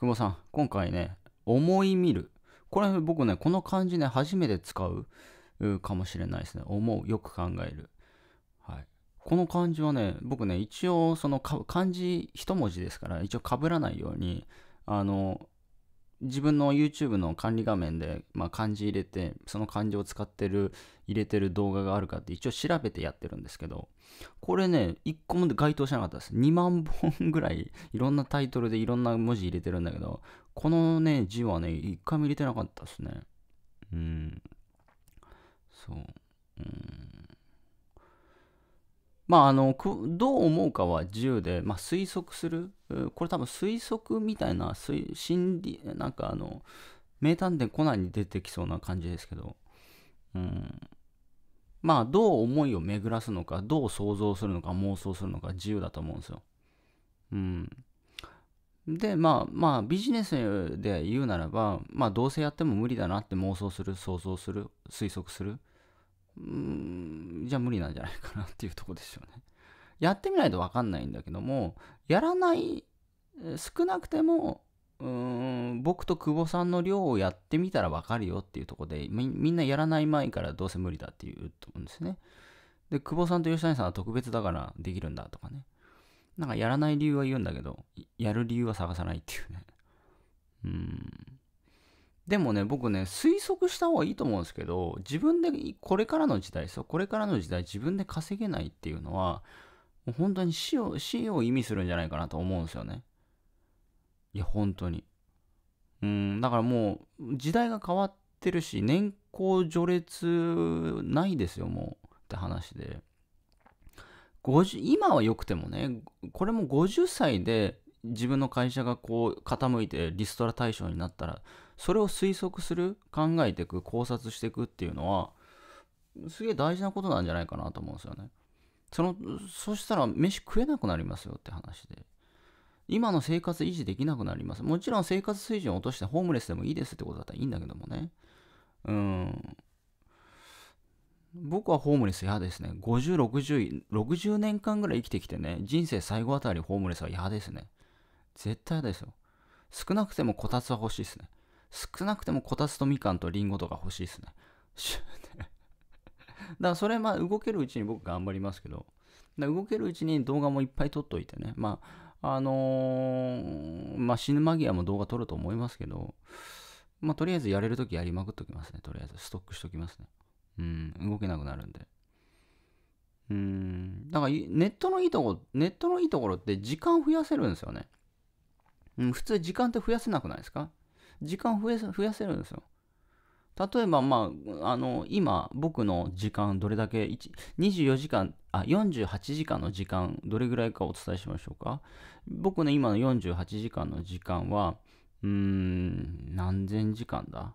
久保さん、今回ね、思い見る。これ僕ね、この漢字ね、初めて使うかもしれないですね。思う、よく考える。はい。この漢字はね、僕ね、一応、その漢字一文字ですから、一応かぶらないように、あの、自分の YouTube の管理画面で、まあ、漢字入れて、その漢字を使ってる、入れてる動画があるかって一応調べてやってるんですけど、これね、一個も該当しなかったです。2万本ぐらい、いろんなタイトルでいろんな文字入れてるんだけど、このね、字はね、一回も入れてなかったですね。うん。そう。まあ、あのどう思うかは自由で、まあ、推測するこれ多分推測みたいな心理なんかあの名探偵コナンに出てきそうな感じですけど、うん、まあどう思いを巡らすのかどう想像するのか妄想するのか自由だと思うんですよ。うん、でまあまあビジネスで言うならば、まあ、どうせやっても無理だなって妄想する想像する推測する。うーん、じゃあ無理なんじゃないかなっていうとこでょうね。やってみないと分かんないんだけども、やらない、少なくても、うーん僕と久保さんの量をやってみたら分かるよっていうとこでみんなやらない前からどうせ無理だって言うと思うんですね。で久保さんと吉谷さんは特別だからできるんだとかね。なんかやらない理由は言うんだけどやる理由は探さないっていうね。うんでもね、僕ね、推測した方がいいと思うんですけど、自分で、これからの時代、そう、これからの時代、自分で稼げないっていうのは、もう本当に死を、死を意味するんじゃないかなと思うんですよね。いや、本当に。うん、だからもう、時代が変わってるし、年功序列ないですよ、もう、って話で。50今は良くてもね、これも50歳で自分の会社がこう傾いてリストラ対象になったら、それを推測する考えていく考察していくっていうのはすげえ大事なことなんじゃないかなと思うんですよね。そのそしたら飯食えなくなりますよって話で。今の生活維持できなくなります。もちろん生活水準を落としてホームレスでもいいですってことだったらいいんだけどもね。うん。僕はホームレス嫌ですね。50、60、60年間ぐらい生きてきてね、人生最後あたりホームレスは嫌ですね。絶対ですよ。少なくてもこたつは欲しいですね。少なくてもこたつとみかんとりんごとか欲しいですね。だからそれまあ動けるうちに僕頑張りますけど、だ動けるうちに動画もいっぱい撮っといてね、まあ、あのー、まあ死ぬ間際も動画撮ると思いますけど、まあとりあえずやれるときやりまくっときますね、とりあえずストックしときますね。うん、動けなくなるんで。うん、だからネットのいいとこ、ネットのいいところって時間増やせるんですよね。うん、普通時間って増やせなくないですか時間増やせるんですよ。例えば、まあ、あの、今、僕の時間、どれだけ、24時間、あ、48時間の時間、どれぐらいかお伝えしましょうか。僕の今の48時間の時間は、うーん、何千時間だ。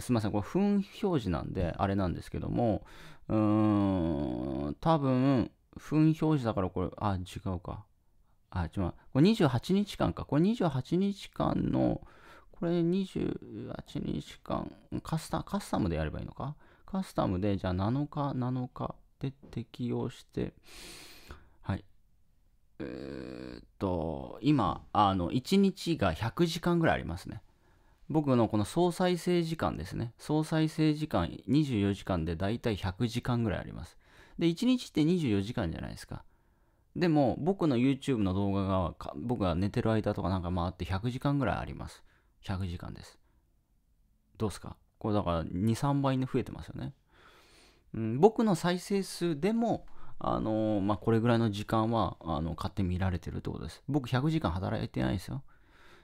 すみません、これ、分表示なんで、あれなんですけども、うーん、多分、分表示だから、これ、あ、違うか。あ、違う。これ28日間か。これ28日間の、これ28日間、カスタ、カスタムでやればいいのかカスタムで、じゃあ7日、7日で適用して、はい。えー、っと、今、あの、1日が100時間ぐらいありますね。僕のこの総再生時間ですね。総再生時間24時間でだいたい100時間ぐらいあります。で、1日って24時間じゃないですか。でも、僕の YouTube の動画が僕が寝てる間とかなんか回って100時間ぐらいあります。100時間です。どうすかこれだから2、3倍に増えてますよね。うん、僕の再生数でも、あのまあ、これぐらいの時間はあの買って見られてるってことです。僕100時間働いてないですよ。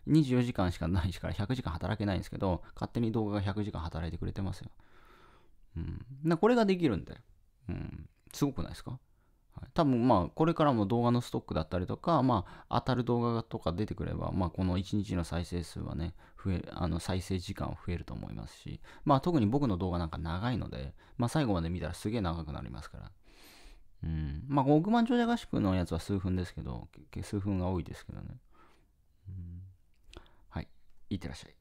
24時間しかないから100時間働けないんですけど、勝手に動画が100時間働いてくれてますよ。うん、なこれができるんで、うん、すごくないですか多分まあこれからも動画のストックだったりとか、まあ、当たる動画とか出てくれば、まあ、この1日の再生数はね増えあの再生時間は増えると思いますし、まあ、特に僕の動画なんか長いので、まあ、最後まで見たらすげえ長くなりますから。うん、まあ億万長者合宿のやつは数分ですけど数分が多いですけどね、うん、はいいってらっしゃい